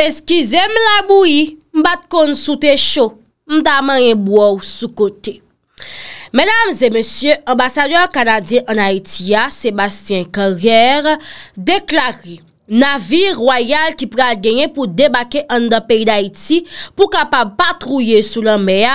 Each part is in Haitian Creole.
Eskize m la moui, bat kon sou te chou, m daman yon bwa ou sou kote. Medams e monsye, ambassadeur kanadien an Haitia, Sébastien Corriere, deklari, navi royale ki pral genyen pou debake an da peyi d'Haiti, pou kapab patrouye sou lan mea,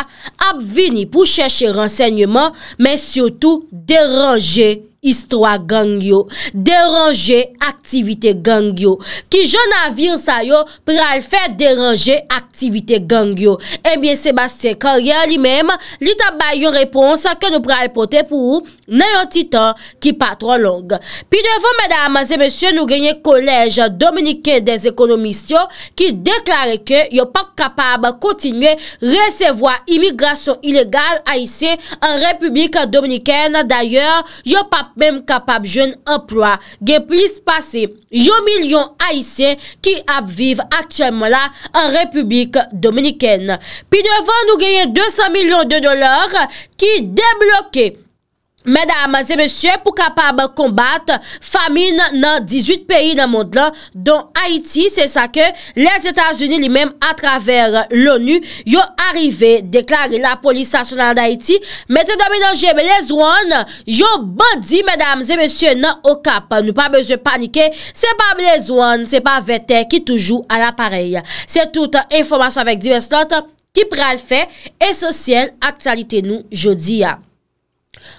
ap vini pou chèche rensegnman, men siotou deranje moun. istwa gangyo, deranje aktivite gangyo, ki jona vir sa yo, pral fè deranje aktivite gangyo. Ebyen, eh Sébastien, karyè li mèm, li tabay yon repons ke nou pral pote pou nan yon titan ki patrolog. Pi devon, mèdames et mèsyè, nou genye kolèj dominikè des ekonomistyo ki deklare ke yo pa kapab kontinye resevoa imigrasyon ilegal a isè an republik dominikè nan dayèr, yo pa Mem kapap joun emplwa gen plis pase yo milyon haisyen ki ap viv aktyenman la an republik dominiken. Pi devan nou genye 200 milyon de dolar ki deblokke. Mèdam, zè mèsyè pou kapab kombat famine nan 18 peyi nan mond la, don Haiti, se sa ke, les Etats-Unis li mèm a traver l'ONU, yo arrive deklare la polis stationale d'Haïti, mette dominan jèmè les ouan, yo bandi, mèdam, zè mèsyè nan okap, nou pa mèsyè panike, se pa mè les ouan, se pa vète, ki toujou an aparey. Se tout informasyon avèk divers not, ki pral fè, e sosyèl aksalite nou jodi ya.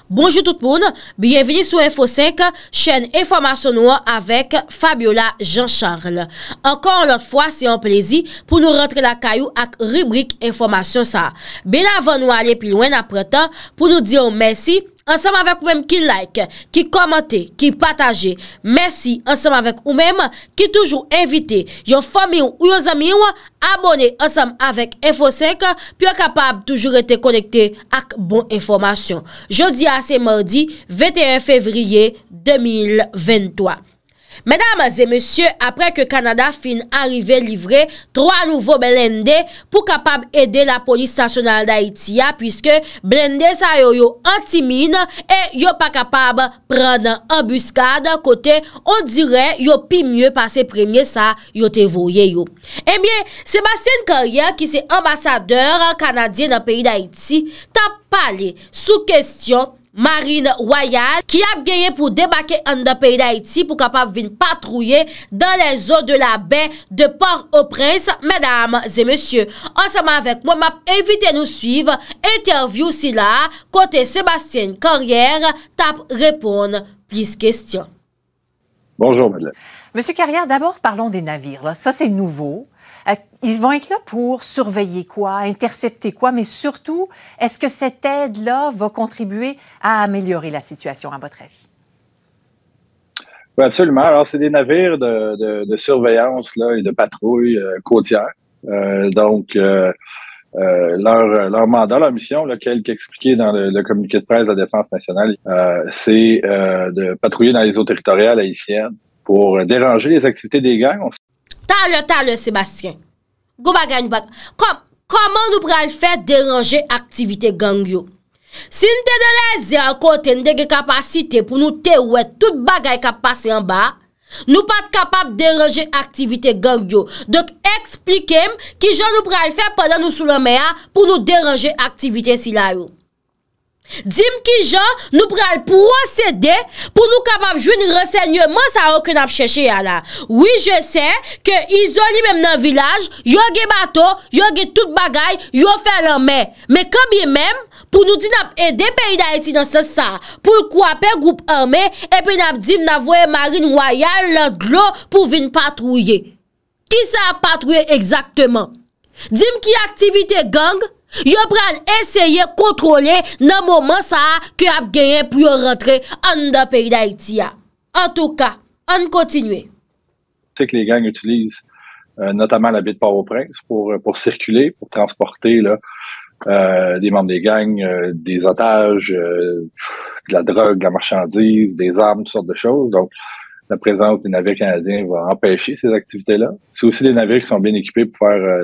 Bonjou toutpoun, bienveni sou Info 5, chen informasyon nou avèk Fabiola Jean-Charles. Ankon lòt fwa, se an plezi pou nou rentre la kayou ak ribrik informasyon sa. Ben avan nou ale pi louen apretan pou nou diyon mèsi. Ansem avèk ou mèm ki like, ki komante, ki pataje. Mèsi ansem avèk ou mèm ki toujou evite yon fami ou yon zami ou abone ansem avèk F5 pi ankapab toujou rete konekte ak bon informasyon. Jodi a se mèrdi 21 fevriye 2023. Mèdam zè mèsyè, apre ke Kanada fin arrive livre, 3 nouvo blende pou kapab ede la polis stasyonal d'Haïti ya, pwiske blende sa yo yo antimine, e yo pa kapab prenne embuskade, kote on dire yo pi mye pase premye sa yo te voye yo. Emyè, eh Sébastien Karyan, ki se ambasadeur kanadien nan peyi d'Haïti, ta pale sou kestyon marine royale qui a gagné pour débarquer en de pays d'Haïti pour capable venir patrouiller dans les eaux de la baie de Port-au-Prince. Mesdames et messieurs, ensemble avec moi map à nous suivre, interview si là, côté Sébastien Carrière tape répondre, plus question. Bonjour madame. Monsieur Carrière, d'abord parlons des navires. Ça c'est nouveau ils vont être là pour surveiller quoi, intercepter quoi, mais surtout, est-ce que cette aide-là va contribuer à améliorer la situation, à votre avis? Oui, ben, absolument. Alors, c'est des navires de, surveillance là, et de patrouille euh, côtière. Euh, donc, euh, leur, leur mandat, leur mission, lequel qu'expliqué dans le, communiqué de presse de la Défense nationale, c'est de patrouiller dans les eaux territoriales haïtiennes pour déranger les activités des gangs. Tal, tal, tal, Sébastien. Gou bagay nou pat. Koman nou pral fè deranje aktivite gangyo? Si nou te de la zi akote nou dege kapasite pou nou te wet tout bagay kapasyan ba, nou pat kapak deranje aktivite gangyo. Dok eksplikem ki jan nou pral fè padan nou sou la mea pou nou deranje aktivite si la yo. Dim ki jan nou pral prosede pou nou kapap jwi ni resegne man sa okon ap cheshe ya la. Oui, je se ke izoli mem nan vilaj, yo ge bato, yo ge tout bagay, yo fe al ame. Me kabye men, pou nou di nap ede peyi da eti nan se sa, pou l kwape groupe ame, epi nap dim na voye marin wayal lan glo pou vin patrouye. Ki sa patrouye ekzakteman? Dim ki aktivite gang? Je vais essayer contrôler le moment ça que a gagné pour rentrer en dans pays d'Haïti. En tout cas, on continue. C'est que les gangs utilisent euh, notamment la baie de Port-au-Prince pour, euh, pour circuler, pour transporter là, euh, des membres des gangs, des otages, de la drogue, de la marchandise, des armes, toutes sortes de choses. Donc, la présence des navires canadiens va empêcher ces activités-là. C'est aussi des navires qui sont bien équipés pour faire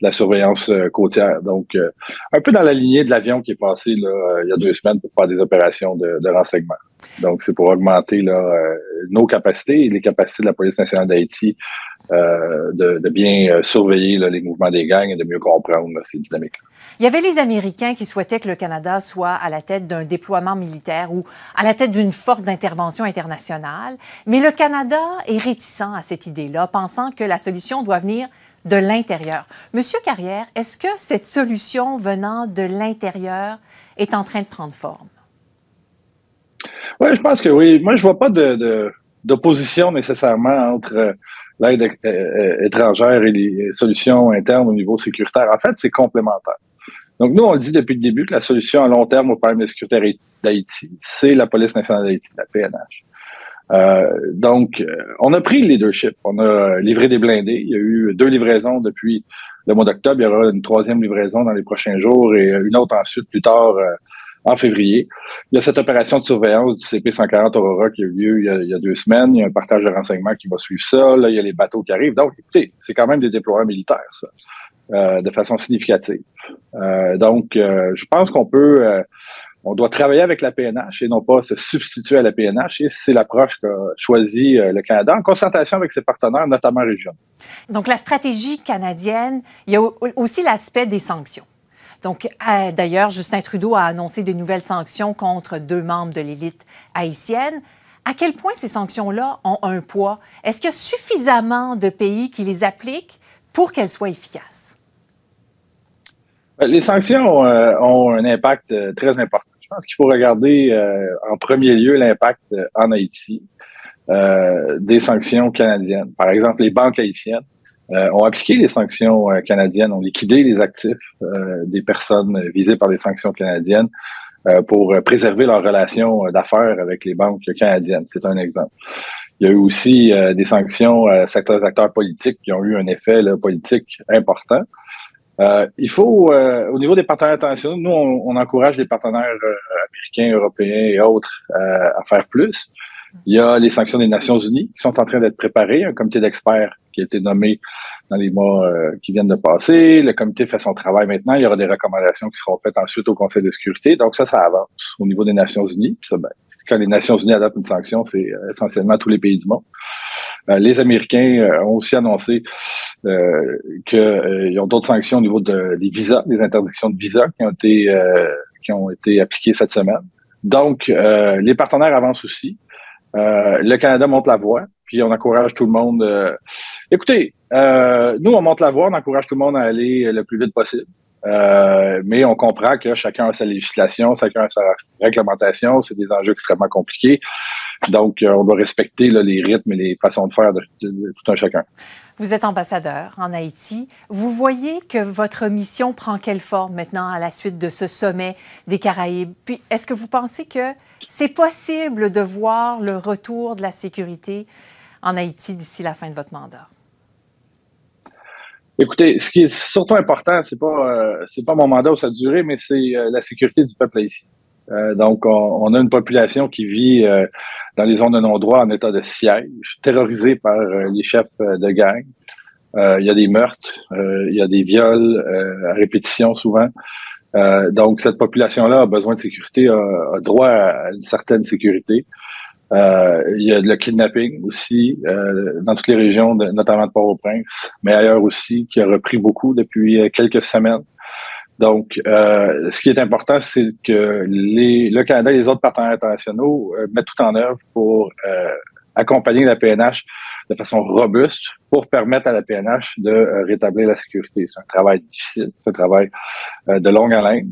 la surveillance euh, côtière. Donc, euh, un peu dans la lignée de l'avion qui est passé euh, il y a deux semaines pour faire des opérations de, renseignement. Donc, c'est pour augmenter nos capacités et les capacités de la police nationale d'Haïti de, bien surveiller les mouvements des gangs et de mieux comprendre ces dynamiques. Il y avait les Américains qui souhaitaient que le Canada soit à la tête d'un déploiement militaire ou à la tête d'une force d'intervention internationale, mais le Canada est réticent à cette idée-là, pensant que la solution doit venir de l'intérieur. Monsieur Carrière, est-ce que cette solution venant de l'intérieur est en train de prendre forme? Oui, je pense que oui. Moi, je vois pas d'opposition de, nécessairement entre euh, l'aide euh, euh, étrangère et les solutions internes au niveau sécuritaire. En fait, c'est complémentaire. Donc, nous, on dit depuis le début que la solution à long terme au problème de sécurité d'Haïti, c'est la police nationale d'Haïti, la PNH. Euh, donc, euh, on a pris le leadership. On a livré des blindés. Il y a eu deux livraisons depuis le mois d'octobre. Il y aura une troisième livraison dans les prochains jours et euh, une autre ensuite plus tard euh, en février. Il y a cette opération de surveillance du CP-140 Aurora qui a eu lieu il y a, deux semaines. Il y a un partage de renseignements qui va suivre ça. Là, il y a les bateaux qui arrivent. Donc, écoutez, c'est quand même des déploiements militaires, ça, de façon significative. donc, je pense qu'on peut on doit travailler avec la PNH et non pas se substituer à la PNH. Et c'est l'approche qu'a choisie euh, le Canada en concertation avec ses partenaires, notamment régionaux. Donc, la stratégie canadienne, il y a aussi l'aspect des sanctions. Donc, euh, d'ailleurs, Justin Trudeau a annoncé de nouvelles sanctions contre deux membres de l'élite haïtienne. À quel point ces sanctions-là ont un poids? Est-ce qu'il y a suffisamment de pays qui les appliquent pour qu'elles soient efficaces? Euh, les sanctions ont un impact très important je pense qu'il faut regarder euh, en premier lieu l'impact en Haïti euh, des sanctions canadiennes. Par exemple, les banques haïtiennes euh, ont appliqué les sanctions canadiennes, ont liquidé les actifs des personnes visées par les sanctions canadiennes pour préserver leurs relations d'affaires avec les banques canadiennes. C'est un exemple. Il y a eu aussi des sanctions, certains acteurs politiques qui ont eu un effet politique important. Euh, il faut, euh, au niveau des partenaires internationaux, nous, on, encourage les partenaires euh, américains, européens et autres à faire plus. Il y a les sanctions des Nations Unies qui sont en train d'être préparées, un comité d'experts qui a été nommé dans les mois qui viennent de passer. Le comité fait son travail maintenant. Il y aura des recommandations qui seront faites ensuite au Conseil de sécurité. Donc ça, ça avance au niveau des Nations Unies. Ben, quand les Nations Unies adoptent une sanction, c'est essentiellement tous les pays du monde. Euh, les Américains euh, ont aussi annoncé euh, qu'ils ont d'autres sanctions au niveau de, des visas, des interdictions de visas qui ont été, qui ont été appliquées cette semaine. Donc, les partenaires avancent aussi. le Canada monte la voie puis on encourage tout le monde. Écoutez, nous, on monte la voie, on encourage tout le monde à aller le plus vite possible. Euh, mais on comprend que chacun a sa législation, chacun a sa réglementation, c'est des enjeux extrêmement compliqués. Donc, euh, on doit respecter les rythmes et les façons de faire de, de, tout un chacun. Vous êtes ambassadeur en Haïti. Vous voyez que votre mission prend quelle forme maintenant à la suite de ce sommet des Caraïbes? Puis, est-ce que vous pensez que c'est possible de voir le retour de la sécurité en Haïti d'ici la fin de votre mandat? Écoutez, ce qui est surtout important, c'est pas euh, c'est pas mon mandat ça a durée, mais c'est euh, la sécurité du peuple haïtien. Euh, donc, on, a une population qui vit dans les zones de non-droit en état de siège, terrorisée par les chefs de gang. Il y a des meurtres, il y a des viols à répétition souvent. donc, cette population-là a besoin de sécurité, a droit à une certaine sécurité. Euh, il y a le kidnapping aussi euh, dans toutes les régions, notamment de Port-au-Prince, mais ailleurs aussi, qui a repris beaucoup depuis euh, quelques semaines. Donc, euh, ce qui est important, c'est que les, le Canada et les autres partenaires internationaux euh, mettent tout en œuvre pour euh, accompagner la PNH de façon robuste pour permettre à la PNH de rétablir la sécurité. C'est un travail difficile, c'est un travail de longue haleine.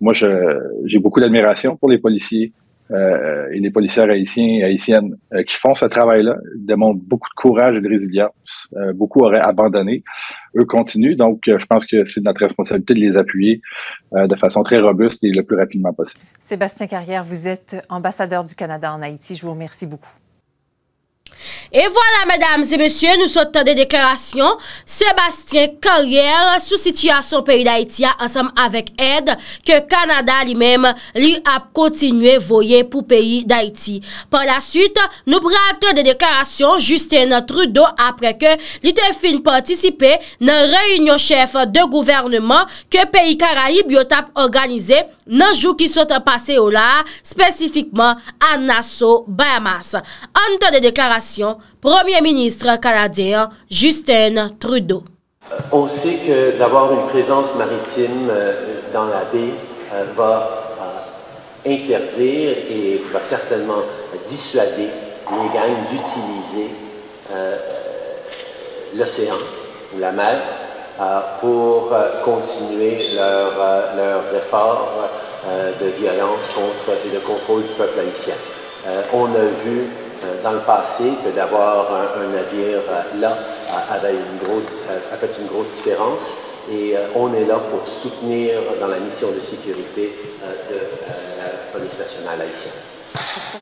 Moi, j'ai beaucoup d'admiration pour les policiers euh, et les policiers haïtiens haïtiennes euh, qui font ce travail-là démontrent beaucoup de courage et de résilience. Euh, beaucoup auraient abandonné. Eux continuent, donc je pense que c'est notre responsabilité de les appuyer de façon très robuste et le plus rapidement possible. Sébastien Carrière, vous êtes ambassadeur du Canada en Haïti. Je vous remercie beaucoup. Et voilà mesdames et messieurs, nous sautons des déclarations Sébastien Carrière sous situation Pays d'Haïti ensemble avec aide que Canada lui-même l'y a continué voyer pour Pays d'Haïti. Par la suite, nous prenons des déclarations Justin Trudeau après que l'été fin participé dans réunion chef de gouvernement que Pays Caraïbe y a organisé. n'en jours qui sont passés au la, spécifiquement à Nassau, Bahamas. temps de déclaration, Premier Ministre Canadien Justin Trudeau. On sait que d'avoir une présence maritime euh, dans la baie euh, va euh, interdire et va certainement dissuader les gangs d'utiliser l'océan ou la mer euh, pour euh, continuer leur, euh, leurs efforts de violence contre et de contrôle du peuple haïtien. on a vu dans le passé que d'avoir un, navire là avait une grosse, a fait une grosse différence et on est là pour soutenir dans la mission de sécurité de la police nationale haïtienne.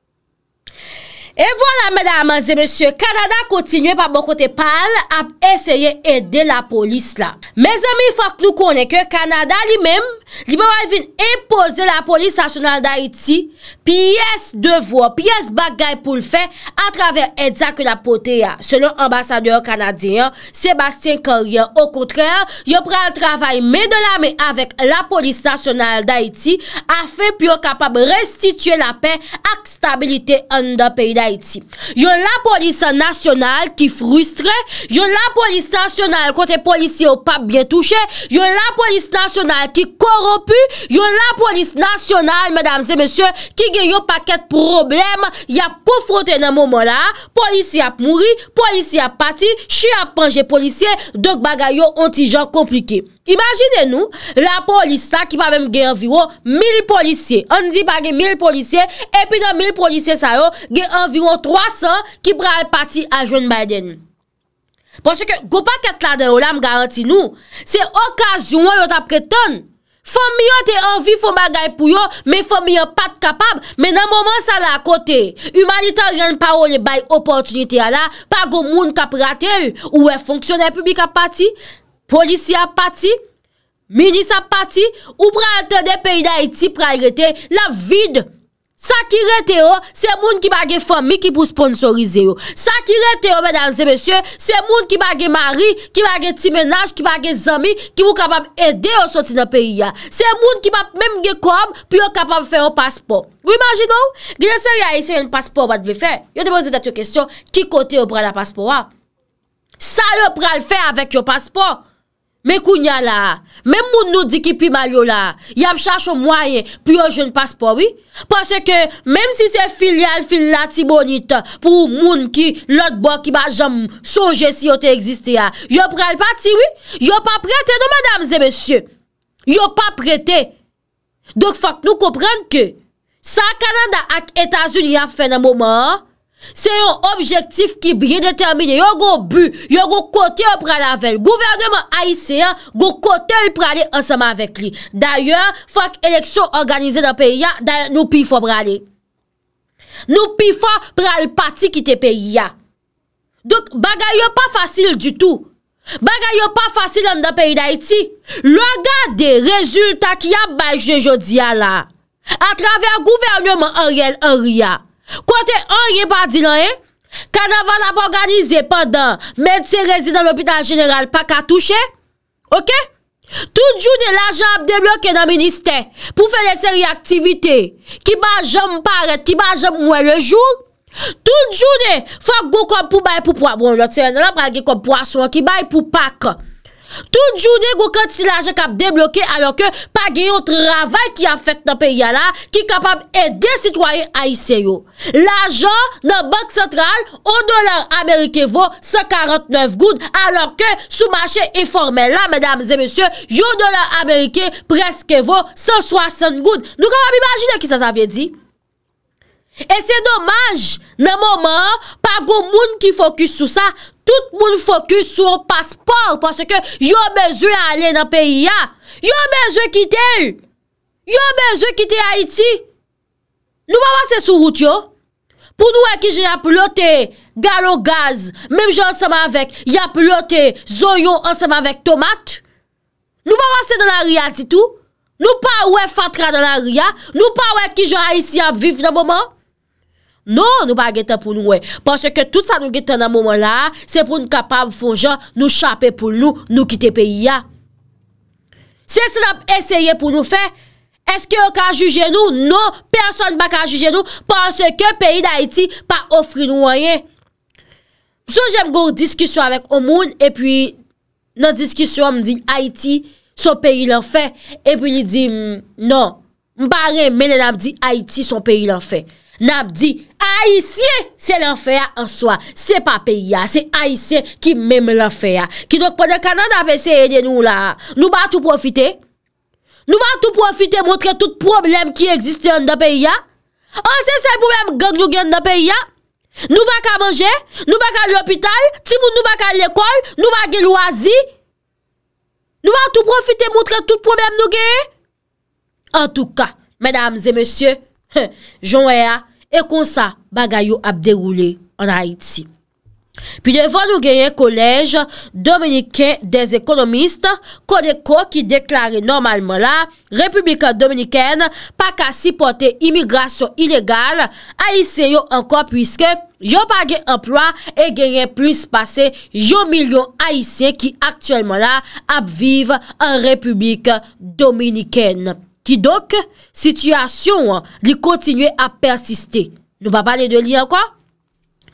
Et voilà, mesdames et messieurs, Kanada continue pa bon kote pal ap eseye ede la polis la. Mes amis, fok nou konen ke Kanada li menm li mè wè vin impose la polis nasyonal da iti, piyes devò, piyes bagay pou l'fè a traver Edzakou Lapotea selon ambassadeur kanadien Sébastien Corrien, au kontrè yon pre al travay mè de la mè avèk la polis nasyonal da iti a fè pyo kapab restitue la pè ak stabilite an dan peyi da iti. Yon la polis nasyonal ki frustre yon la polis nasyonal kontè polisi ou pap bie touche yon la polis nasyonal ki kor yon la polis nasyonal ki gen yon paket problem yap kofrote nan momon la polis yap mouri, polis yap pati chi yap panje polisye dok baga yon antijan komplike imagine nou la polis sa ki pa menm gen enviro 1000 polisye an di baga 1000 polisye epi nan 1000 polisye sa yo gen enviro 300 ki pral pati a joun bayden porsi ke go paket la de yon lam garanti nou se okasyon yon tap preton Fom mi yo te anvi fom bagay pou yo, me fom mi yo pat kapab, men nan mouman sa la akote. Humanitaryen pa ou le bay oportunite ya la, pa goun moun kap rate, ou we fonksyonel publika pati, polisiya pati, minisa pati, ou pralte de peyi da eti prairete, la vide. Sa ki rete yo, se moun ki bagay fami ki pou sponsorize yo. Sa ki rete yo, mèdansè mèsyè, se moun ki bagay mari, ki bagay ti menaj, ki bagay zami, ki pou kapab ede yo soti nan peyi ya. Se moun ki bagay mèm ge koum, pi yo kapab fe yo paspon. Mou imagine yo, glese yo a ese yon paspon wad ve fe. Yo te mouze det yo kesyon, ki kote yo pral la paspon wap? Sa yo pral fe avèk yo paspon? Mè kounya la, mè moun nou di ki pi mal yo la, yop chache mwaye, pi yo joun paspo, wè? Pase ke, mèm si se filial fil la ti bonit, pou moun ki lot bo ki ba jom soje si yote egziste ya, yop pral pati, wè? Yop pa prete nou, madame zè, mèsyè? Yop pa prete. Dok fòk nou koprenke, sa Kanada ak Etazouni yop fè nan mouman, Se yon objektif ki biye determine, yon gon bu, yon gon kote yon pral avèl. Gouvernement Aïsé yon gon kote yon pralè anseman vek li. Dalyè, fòk eleksyon organizè nan peyi yon, nou pi fò pralè. Nou pi fò pral pati ki te peyi yon. Dok, bagay yon pa fasil du tout. Bagay yon pa fasil an nan peyi d'Aïti. Lò gade rezultat ki yon baj de jodi yon la. A travè gouvernemen an riyèl an riyèl. Kwa te an yi pa di lan e eh? Kan avan ap organize Pendan medse rezi Dan l'opital general pak a touche Ok Tout joun e la jan ap deblok e nan minister Pou fe leseri aktivite Ki ba jom paret Ki ba jom mwen le joun Tout joun e fok go kom pou bay pou po Bon lot se nan ap ragi kom po aswa Ki bay pou pak Tout jouni gou kont si l'ajen kap deblokè alò ke pa gen yon travèl ki a fèk nan pè ya la, ki kapab edè sitwoyè a isè yo. L'ajen nan bank sentral, 1 dolar Amerike vo 149 goud, alò ke sou machè informè la, mèdames et messieurs, yon dolar Amerike preske vo 160 goud. Nou kapab imagine ki sa sa vè di. E se domaj nan mouman, pa gou moun ki fokus sou sa, Tout moun fokus sou ou paspor pwase ke yon bezwe ale nan peyi ya. Yon bezwe kite el. Yon bezwe kite Haiti. Nou pa wase sou wout yo. Pou nou wè ki jen ap lote galo gaz mem jen ansame avèk yon ap lote zon yon ansame avèk tomat. Nou pa wase nan ariya titou. Nou pa wè fatra nan ariya. Nou pa wè ki jen aici avif nan mouman. Non, nou ba gete pou nou wè. Pansè ke tout sa nou gete nan mouman non, la, se pou nou kapab foun jan, nou chapè pou nou, nou kite peyi ya. Se se nap eseye pou nou fè, eske yo ka juje nou? Non, person ba ka juje nou, pansè ke peyi d'Haïti pa ofri nou wè. Sou jem goun diskisyon avèk o moun, e pi nan diskisyon m di, Haïti, son peyi l'an fè, e pi ni di, mm, non, m ba reme lè nam di, Haïti, son peyi l'an fè. N ap di, Aisyen se l'enfer ansoa. Se pa peya, se Aisyen ki mèm l'enfer. Ki dok pwede kanan ap ese eden nou la. Nou ba tout profite. Nou ba tout profite mwotre tout problem ki eksiste an da oh, peya. An se se problem ganglou gen an da peya. Nou baka manje, nou baka l'hôpital, timoun nou baka l'ekol, nou baka l'wazi. Nou ba tout profite mwotre tout problem nou gen. An tou ka, mèdames et mèsyè, joun e a, e kon sa bagay yo ap deroule an Haiti. Pi devon nou genye kolej dominiken des ekonomiste, koneko ki deklare normalman la, republikan dominiken, pa ka sipote imigrasyon ilegal, Aïsien yo anko pwiske, yo page emploi, e genye plus pase yo milyon Aïsien ki aktuelman la ap vive an republikan dominiken. Ki donk, sityasyon li kontinwe a persiste. Nou pa pale de li an kwa?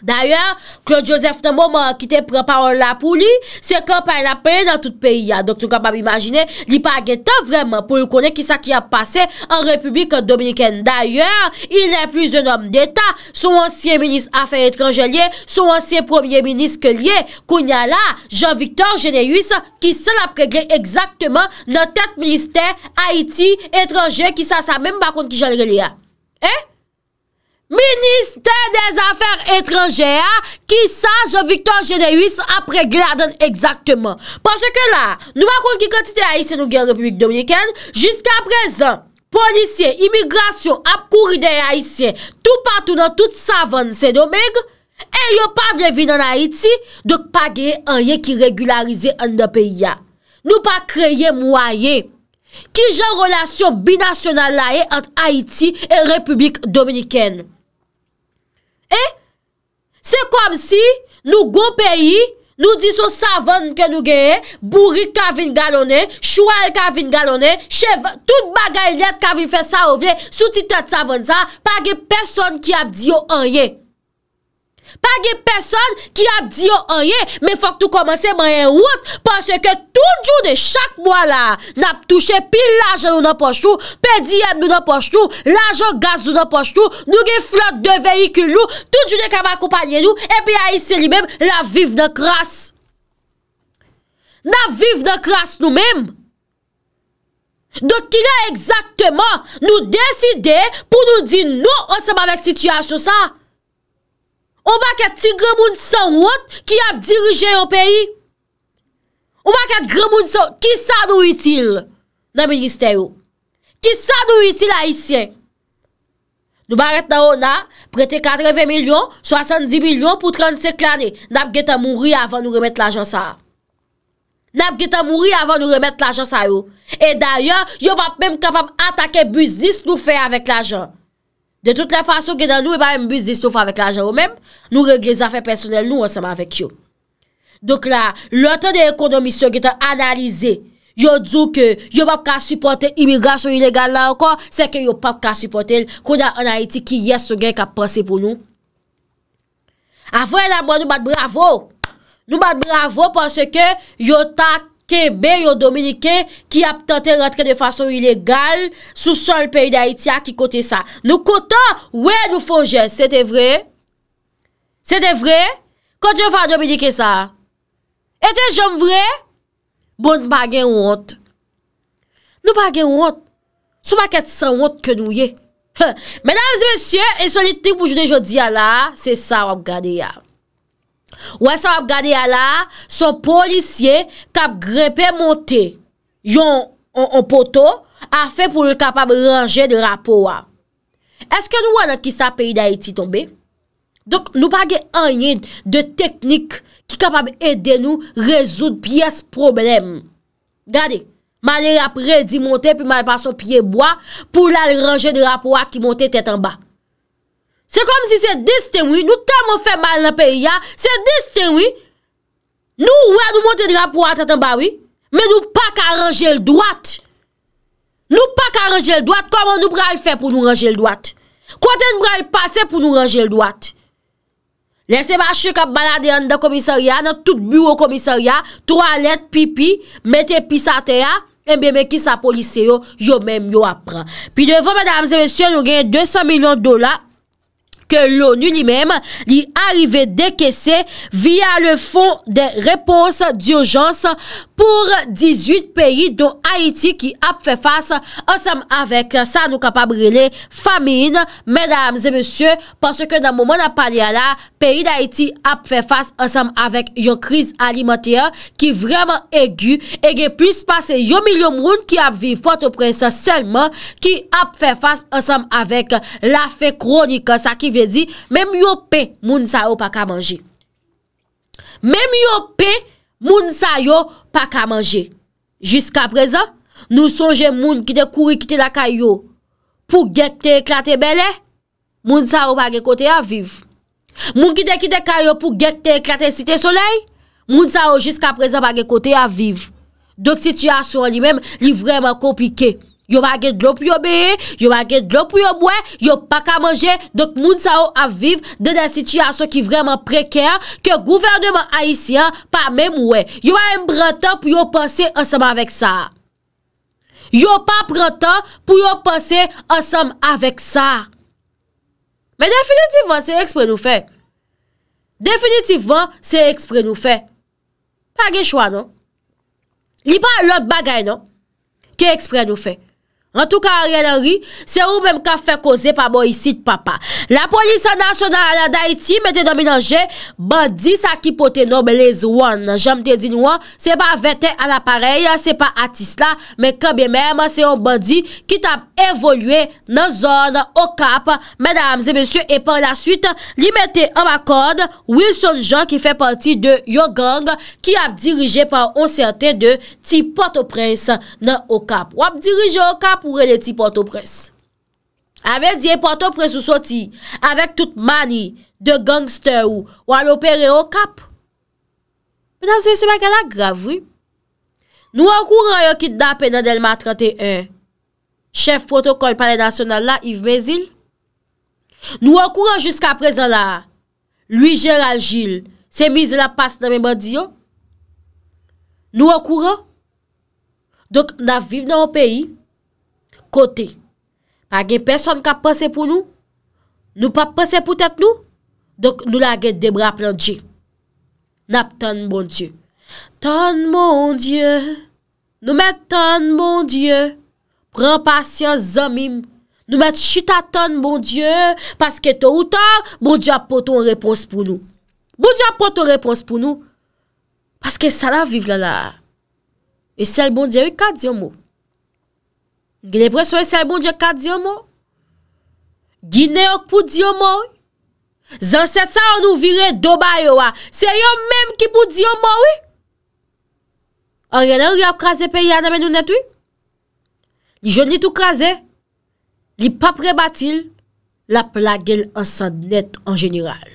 D'ayor, Claude Joseph Nambouman ki te pre-parola pou li, se kampanye la paye nan tout peyi ya. Dok tou kapab imajine, li pa agen ta vreman pou yon konen ki sa ki a pase an republikan dominiken. D'ayor, il nè plus un om d'eta, sou ansyen minis afen etranjelye, sou ansyen premier minis ke liye, kounya la, Jean-Victor Genéus, ki se la pregè exactement nan tat minister Haiti etranjè ki sa sa mèm bakon ki jen relè ya. Eh? Ministè des affèr étrangè a, ki saj Victor Généus apre Gladen exaktèman. Pansè ke la, nou akoun ki kontite Aïtse nou gen Republik Dominikèn, jiskè aprezen, polisye, imigrasyon ap kouri de Aïtse, tou patou nan tout savan se domèk, e yo pa vlevi nan Aïtse, dok pa gen anye ki regularize an de pey ya. Nou pa kreye mwa ye, ki jen relasyon binasyonal la e ant Aïtse e Republik Dominikèn. Eh, se kom si nou go peyi, nou diso savon ke nou geye, bouri ka vin galone, choual ka vin galone, tout bagay let ka vin fe sa ovye, sou ti tet savon sa, pa gey person ki ap diyo anye. Pa gey peson ki a diyo a ye, me fok nou komanse mwenye wot, panse ke tout jou de chak mwa la, nap touche pi lajan nou nan poch tou, pe diyem nou nan poch tou, lajan gaz nou nan poch tou, nou gey flot de veyikoun nou, tout jou de kama akopanyen nou, e pi a yi seri mem la viv nan kras. Na viv nan kras nou mem. Dok ki la ekzaktman nou deside, pou nou di nou ansem avèk sityasyon sa. Ou ba ket ti gremoun son wot ki ap dirije yo peyi? Ou ba ket gremoun son wot? Ki sa nou itil nan minister yo? Ki sa nou itil a isyen? Nou baret nan ou nan, prete 40 milyon, 70 milyon pou 35 lani. Nap geta mouri avan nou remet l'ajan sa. Nap geta mouri avan nou remet l'ajan sa yo. E dayan, yo bap men kapap atake buzis nou fey avik l'ajan. De tout le fasyon gen nan nou, e ba mbise disof avèk l'ajè ou mèm, nou regle zafè personèl, nou wè seman avèk yo. Dok la, lòtè de ekonomisyon gen tan analize, yo djou ke yo pap ka suportè imigrasyon ilegal nan anko, se ke yo pap ka suportè, kou nan anayiti ki yes sou gen ka pense pou nou. Afè la mwen nou bat bravo, nou bat bravo pwase ke yo tak Kebe yon Dominiken ki ap tante rentre de fason ilegal sou sol peyi de Haitia ki kote sa. Nou kota, we nou fonje. Sete vre? Sete vre? Kote yon fwa Dominiken sa? Ete jom vre? Bon bagen wot. Nou bagen wot. Sou ma ket san wot ke nou ye. Menames et messieurs, en solitik pou jounen jodi ya la, se sa wap gade ya. Wè sa wap gade ya la, son polisye kap grepe monte yon poto a fe pou lè kapab ranger de rapowa. Eske nou wè nan ki sa peyi da iti tombe? Donk nou page anyen de teknik ki kapab ede nou rezout piyes problem. Gade, man lè rapore di monte pi man lè pason piye bwa pou lè ranger de rapowa ki monte tetan bak. Se kom si se diste wou, nou temo fè mal nan peyi ya, se diste wou, nou wè nou mwote dira pou atatan ba wou, men nou pa karanje l'douat. Nou pa karanje l'douat, koman nou pral fè pou nou ranje l'douat? Kwa ten pral pase pou nou ranje l'douat? Lese ba chè kap balade yon da komisariya, nan tout bureau komisariya, troalette, pipi, mette pisate ya, en bè mè ki sa polise yo, yo mèm yo apren. Pi dè fò mè dam zè vè syon, nou genye 200 milyon dola, ke l'ONU li mem li arrive dekesse via le fond de repons di ojans pou 18 peyi do Haiti ki ap fe fase ansem avèk sa nou kapabri le famine. Mèdames e mèsyè, panse ke nan mouman ap pale la, peyi da Haiti ap fe fase ansem avèk yon kriz alimentè ki vreman egu ege pwis pase yon milyon moun ki ap vi fotoprense selman ki ap fe fase ansem avèk la fe kronika sa ki vye Mèm yo pe moun sa yo pa ka manje Mèm yo pe moun sa yo pa ka manje Jiska prezen nou sonje moun ki de kouri kite la kayo Pou gekte eklate bele Moun sa yo pa ge kote ya viv Moun ki de kite kayo pou gekte eklate site solei Moun sa yo jiska prezen pa ge kote ya viv Dok situasyon li mèm li vreman kopike Yo ma gen dlo pou yo beye, yo ma gen dlo pou yo mwe, yo pa ka manje, dok moun sa ou aviv de den sityasyon ki vreman preker, ke gouvernement Aisyen pa mwen mwe. Yo ma en brentan pou yo panse ansam avek sa. Yo pa brentan pou yo panse ansam avek sa. Me definitivon se ekspre nou fe. Definitivon se ekspre nou fe. Pa gen chwa nou. Li pa lop bagay nou. Ke ekspre nou fe? An tou ka a riyanari Se ou menm ka fe koze pa bo yisit papa La polisa nasyonal anayiti Mwen te nomin anje Bandi sa ki pote nobe lez wan Jamte di nouan Se pa vete an aparey Se pa atis la Men kabye menm se ou bandi Ki tap evolue nan zon Okap Menam zemesye E pan la suite Li menm te amakod Wilson Jean ki fe parti de Yo Gang Ki ap dirije pan onserte de Ti pote prens nan Okap Wap dirije Okap Ou re leti Port-au-Presse Ave diye Port-au-Presse ou soti Avek tout mani de gangster ou Ou alopere ou kap Pe dan se semen ke la gravvi Nou akouran yo kit dape nan Delma 31 Chef protokol panay nasyonal la Yves Bézil Nou akouran jusqu aprezen la Louis Gérald Gilles Se mize la passe nan membre diyo Nou akouran Dok nan vive nan ou peyi Kote. A gen person ka pase pou nou? Nou pa pase pou tet nou? Dok nou la gen debra planche. Nap tan bon die. Tan bon die. Nou met tan bon die. Pren pasyen zanmim. Nou met chita tan bon die. Paske to ou tan, bon die apote ou reponse pou nou. Bon die apote ou reponse pou nou. Paske salaviv la la. E sel bon die, e kadyan mou. Gine pre soye se moun jekat diyo mou? Gine ok pou diyo mou? Zan set sa an nou vire doba yo wa? Se yo menm ki pou diyo mou? An genan ou yo ap kaze pe yana men nou netwi? Li jouni tou kaze? Li papre batil? La pla gel ansan net an jeniral.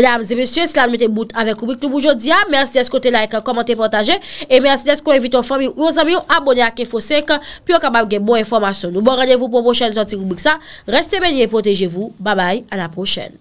Madames et messieurs, slanmete bout avek koubik nou boujodia. Ah, mersi desko te like, komente, potaje. E mersi desko evite ou fami ou ozami ou abone a kefo sek. Pi ou kabab gen bon informasyon nou. Bon, ganevou pou mwoshen zantik koubik sa. Reste beli e potejevou. Babay, anaproshen.